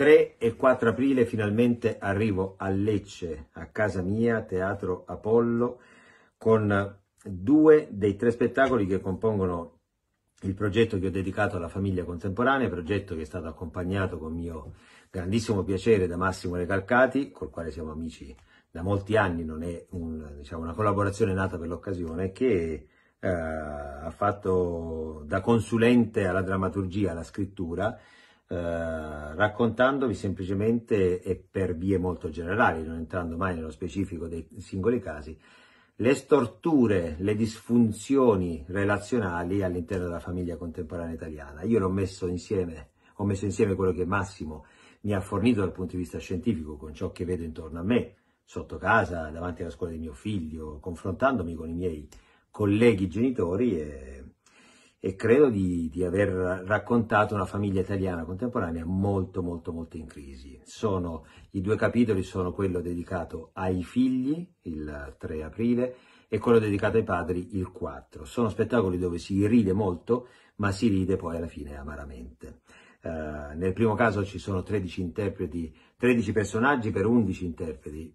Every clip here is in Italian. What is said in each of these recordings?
3 e 4 aprile finalmente arrivo a Lecce, a casa mia, Teatro Apollo, con due dei tre spettacoli che compongono il progetto che ho dedicato alla famiglia contemporanea, progetto che è stato accompagnato con mio grandissimo piacere da Massimo Recalcati, col quale siamo amici da molti anni, non è un, diciamo, una collaborazione nata per l'occasione, che eh, ha fatto da consulente alla drammaturgia, alla scrittura, eh, raccontandovi semplicemente e per vie molto generali, non entrando mai nello specifico dei singoli casi, le storture, le disfunzioni relazionali all'interno della famiglia contemporanea italiana. Io l'ho messo insieme, ho messo insieme quello che Massimo mi ha fornito dal punto di vista scientifico con ciò che vedo intorno a me, sotto casa, davanti alla scuola di mio figlio, confrontandomi con i miei colleghi genitori e e credo di, di, aver raccontato una famiglia italiana contemporanea molto molto molto in crisi. Sono, I due capitoli sono quello dedicato ai figli, il 3 aprile, e quello dedicato ai padri, il 4. Sono spettacoli dove si ride molto, ma si ride poi alla fine amaramente. Uh, nel primo caso ci sono 13 interpreti, 13 personaggi per 11 interpreti,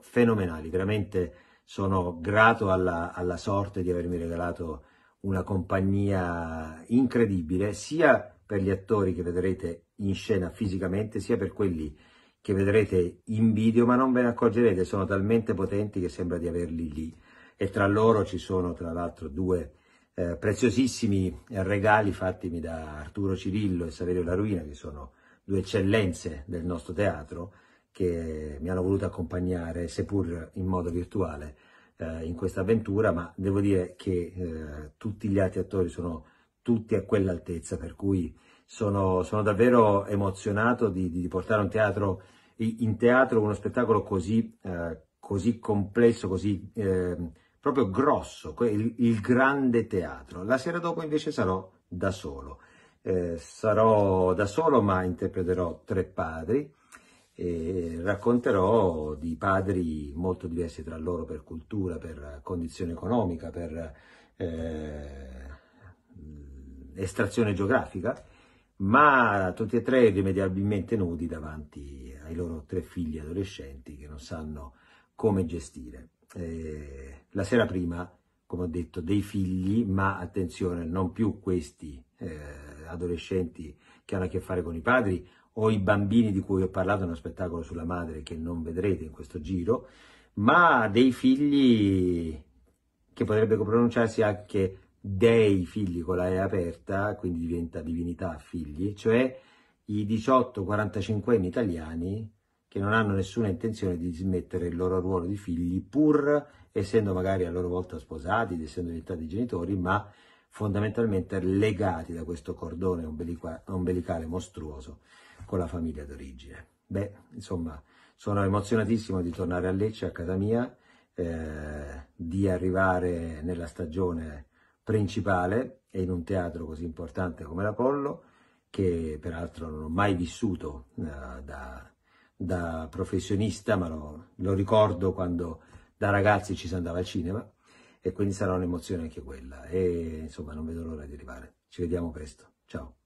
fenomenali, veramente sono grato alla, alla sorte di avermi regalato una compagnia incredibile, sia per gli attori che vedrete in scena fisicamente, sia per quelli che vedrete in video, ma non ve ne accorgerete, sono talmente potenti che sembra di averli lì. E tra loro ci sono tra l'altro due eh, preziosissimi regali fattimi da Arturo Cirillo e Saverio La Ruina, che sono due eccellenze del nostro teatro, che mi hanno voluto accompagnare, seppur in modo virtuale, eh, in questa avventura, ma devo dire che eh, tutti gli altri attori sono tutti a quell'altezza, per cui sono, sono davvero emozionato di, di portare teatro, in teatro uno spettacolo così, eh, così complesso, così ehm, proprio grosso, il, il grande teatro. La sera dopo invece sarò da solo. Eh, sarò da solo ma interpreterò tre padri e racconterò di padri molto diversi tra loro per cultura, per condizione economica, per eh, estrazione geografica, ma tutti e tre irrimediabilmente nudi davanti ai loro tre figli adolescenti che non sanno come gestire. Eh, la sera prima, come ho detto, dei figli, ma attenzione, non più questi eh, adolescenti che hanno a che fare con i padri o i bambini di cui ho parlato in uno spettacolo sulla madre che non vedrete in questo giro, ma dei figli che potrebbe pronunciarsi anche dei figli con la E aperta, quindi diventa divinità figli, cioè i 18-45 anni italiani che non hanno nessuna intenzione di smettere il loro ruolo di figli, pur essendo magari a loro volta sposati, essendo diventati genitori, ma fondamentalmente legati da questo cordone ombelicale mostruoso con la famiglia d'origine. Beh, insomma, sono emozionatissimo di tornare a Lecce, a casa mia, eh, di arrivare nella stagione principale e in un teatro così importante come l'Apollo, che peraltro non ho mai vissuto eh, da, da, professionista, ma lo, lo ricordo quando da ragazzi ci si andava al cinema e quindi sarà un'emozione anche quella e insomma non vedo l'ora di arrivare. Ci vediamo presto, ciao!